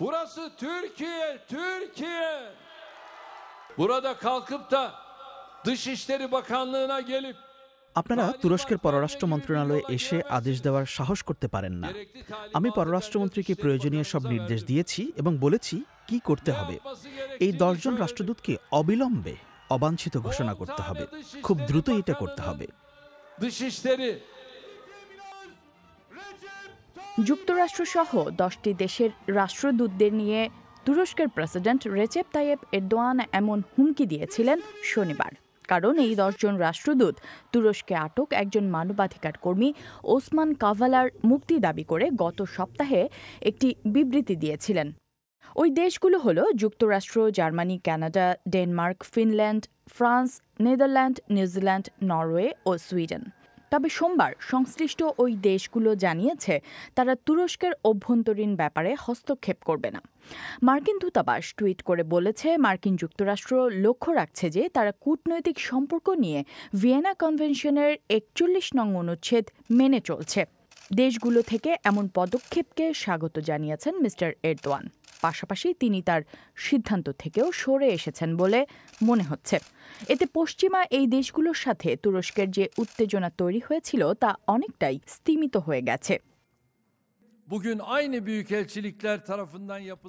Burası Türkiye, Türkiye. Burada kalkıp da Dışişleri Bakanlığı'na gelip আপনারা তুরস্কের পররাষ্ট্র মন্ত্রণালয়ে এসে আদেশ দেওয়ার সাহস করতে পারেন না আমি পররাষ্ট্রমন্ত্রীকে প্রয়োজনীয় সব নির্দেশ দিয়েছি এবং বলেছি কি করতে হবে এই দশজন রাষ্ট্রদূতকে অবিলম্বে অবাঞ্ছিত ঘোষণা করতে হবে খুব দ্রুত এটা করতে হবে যুক্তরাষ্ট্রসহ দশটি দেশের রাষ্ট্রদূতদের নিয়ে তুরস্কের প্রেসিডেন্ট রেচেপ তাইয়েব এরদোয়ান এমন হুমকি দিয়েছিলেন শনিবার কারণ এই দশজন রাষ্ট্রদূত তুরস্কে আটক একজন মানবাধিকার কর্মী ওসমান কাভালার মুক্তি দাবি করে গত সপ্তাহে একটি বিবৃতি দিয়েছিলেন ওই দেশগুলো হল যুক্তরাষ্ট্র Germany Canada Denmark Finland France Netherland New Zealand Norway ও সুইডেন তবে সোমবার সংশ্লিষ্ট ওই দেশগুলো জানিয়েছে তারা তুরস্কের অভ্যন্তরীণ ব্যাপারে হস্তক্ষেপ করবে না মার্কিন দূতাবাস টুইট করে বলেছে মার্কিন যুক্তরাষ্ট্র লক্ষ্য রাখছে যে তারা কূটনৈতিক সম্পর্ক নিয়ে ভিয়েনা কনভেনশনের একচল্লিশ নং অনুচ্ছেদ মেনে চলছে দেশগুলো থেকে এমন পদক্ষেপকে স্বাগত জানিয়েছেন মিস্টার এরদোয়ান পাশাপাশি তিনি তার সিদ্ধান্ত থেকেও সরে এসেছেন বলে মনে হচ্ছে এতে পশ্চিমা এই দেশগুলোর সাথে তুরস্কের যে উত্তেজনা তৈরি হয়েছিল তা অনেকটাই স্তিমিত হয়ে গেছে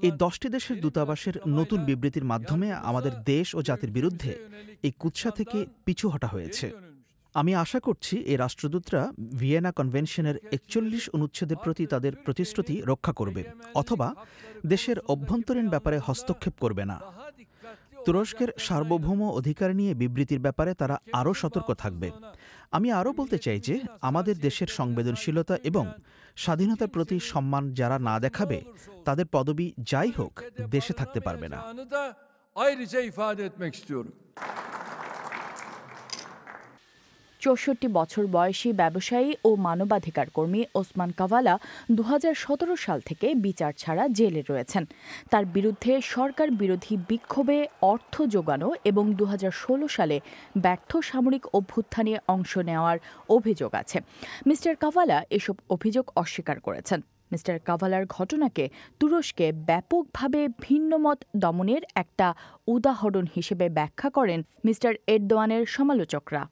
এই দশটি দেশের দূতাবাসের নতুন বিবৃতির মাধ্যমে আমাদের দেশ ও জাতির বিরুদ্ধে এই কুৎসা থেকে পিছু হটা হয়েছে আমি আশা করছি এই রাষ্ট্রদূতরা ভিয়েনা কনভেনশনের একচল্লিশ অনুচ্ছেদের প্রতি তাদের প্রতিশ্রুতি রক্ষা করবে অথবা দেশের অভ্যন্তরীণ ব্যাপারে হস্তক্ষেপ করবে না তুরস্কের সার্বভৌম অধিকার নিয়ে বিবৃতির ব্যাপারে তারা আরও সতর্ক থাকবে আমি আরও বলতে চাই যে আমাদের দেশের সংবেদনশীলতা এবং স্বাধীনতার প্রতি সম্মান যারা না দেখাবে তাদের পদবি যাই হোক দেশে থাকতে পারবে না চৌষট্টি বছর বয়সী ব্যবসায়ী ও মানবাধিকার কর্মী ওসমান কাভালা দু সাল থেকে বিচার ছাড়া জেলে রয়েছেন তার বিরুদ্ধে সরকার বিরোধী বিক্ষোভে অর্থ যোগানো এবং দু সালে ব্যর্থ সামরিক অভ্যুত্থানে অংশ নেওয়ার অভিযোগ আছে মিস্টার কাভালা এসব অভিযোগ অস্বীকার করেছেন মিস্টার কাভালার ঘটনাকে তুরস্কে ব্যাপকভাবে ভিন্নমত দমনের একটা উদাহরণ হিসেবে ব্যাখ্যা করেন মিস্টার এরদোয়ানের সমালোচকরা